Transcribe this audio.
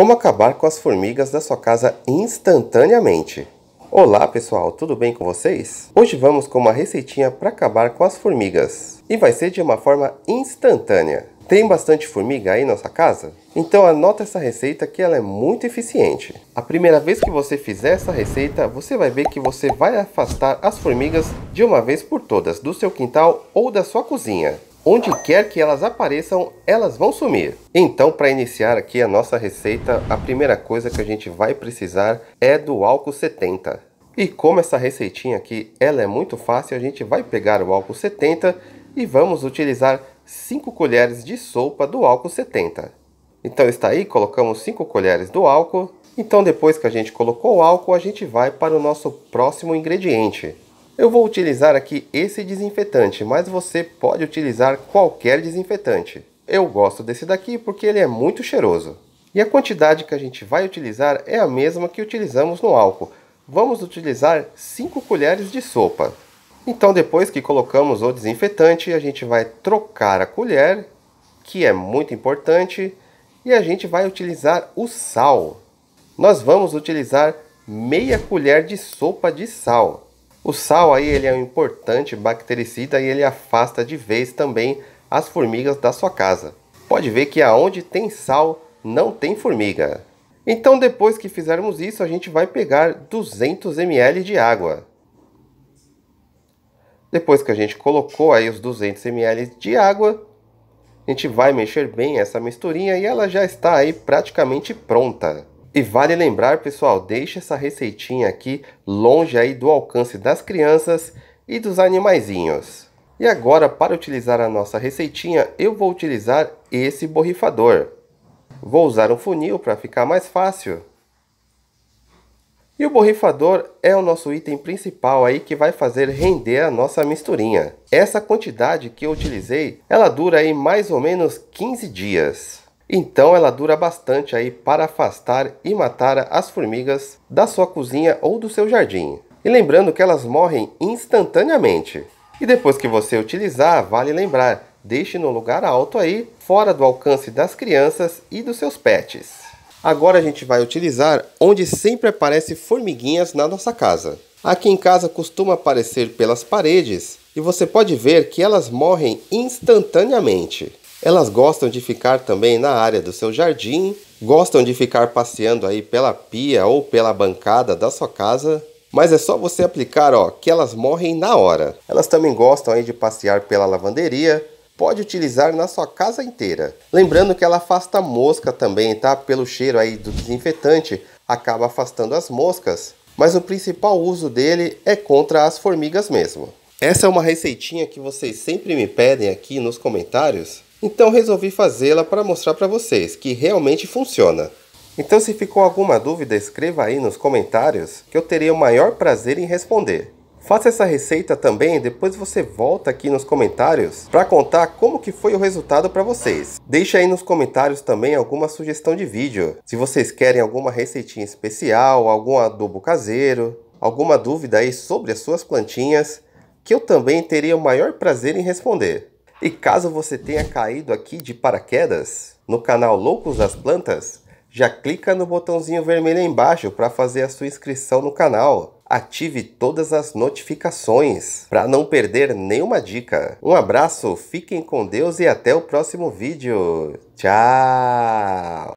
Como acabar com as formigas da sua casa instantaneamente. Olá pessoal, tudo bem com vocês? Hoje vamos com uma receitinha para acabar com as formigas. E vai ser de uma forma instantânea. Tem bastante formiga aí na sua casa? Então anota essa receita que ela é muito eficiente. A primeira vez que você fizer essa receita, você vai ver que você vai afastar as formigas de uma vez por todas do seu quintal ou da sua cozinha. Onde quer que elas apareçam, elas vão sumir. Então, para iniciar aqui a nossa receita, a primeira coisa que a gente vai precisar é do álcool 70. E como essa receitinha aqui ela é muito fácil, a gente vai pegar o álcool 70 e vamos utilizar 5 colheres de sopa do álcool 70. Então está aí, colocamos 5 colheres do álcool. Então depois que a gente colocou o álcool, a gente vai para o nosso próximo ingrediente, eu vou utilizar aqui esse desinfetante, mas você pode utilizar qualquer desinfetante. Eu gosto desse daqui porque ele é muito cheiroso. E a quantidade que a gente vai utilizar é a mesma que utilizamos no álcool. Vamos utilizar 5 colheres de sopa. Então depois que colocamos o desinfetante, a gente vai trocar a colher, que é muito importante, e a gente vai utilizar o sal. Nós vamos utilizar meia colher de sopa de sal. O sal aí ele é um importante bactericida e ele afasta de vez também as formigas da sua casa. Pode ver que aonde tem sal não tem formiga. Então depois que fizermos isso, a gente vai pegar 200 ml de água. Depois que a gente colocou aí os 200 ml de água, a gente vai mexer bem essa misturinha e ela já está aí praticamente pronta. E vale lembrar, pessoal, deixe essa receitinha aqui longe aí do alcance das crianças e dos animaizinhos. E agora, para utilizar a nossa receitinha, eu vou utilizar esse borrifador. Vou usar um funil para ficar mais fácil. E o borrifador é o nosso item principal aí que vai fazer render a nossa misturinha. Essa quantidade que eu utilizei, ela dura aí mais ou menos 15 dias. Então ela dura bastante aí para afastar e matar as formigas da sua cozinha ou do seu jardim. E lembrando que elas morrem instantaneamente. E depois que você utilizar, vale lembrar, deixe no lugar alto aí, fora do alcance das crianças e dos seus pets. Agora a gente vai utilizar onde sempre aparece formiguinhas na nossa casa. Aqui em casa costuma aparecer pelas paredes e você pode ver que elas morrem instantaneamente. Elas gostam de ficar também na área do seu jardim, gostam de ficar passeando aí pela pia ou pela bancada da sua casa, mas é só você aplicar, ó, que elas morrem na hora. Elas também gostam aí de passear pela lavanderia, pode utilizar na sua casa inteira. Lembrando que ela afasta mosca também, tá? Pelo cheiro aí do desinfetante, acaba afastando as moscas, mas o principal uso dele é contra as formigas mesmo. Essa é uma receitinha que vocês sempre me pedem aqui nos comentários. Então resolvi fazê-la para mostrar para vocês que realmente funciona. Então se ficou alguma dúvida, escreva aí nos comentários que eu terei o maior prazer em responder. Faça essa receita também, depois você volta aqui nos comentários para contar como que foi o resultado para vocês. Deixe aí nos comentários também alguma sugestão de vídeo. Se vocês querem alguma receitinha especial, algum adubo caseiro, alguma dúvida aí sobre as suas plantinhas, que eu também teria o maior prazer em responder. E caso você tenha caído aqui de paraquedas no canal Loucos das Plantas, já clica no botãozinho vermelho embaixo para fazer a sua inscrição no canal. Ative todas as notificações para não perder nenhuma dica. Um abraço, fiquem com Deus e até o próximo vídeo. Tchau!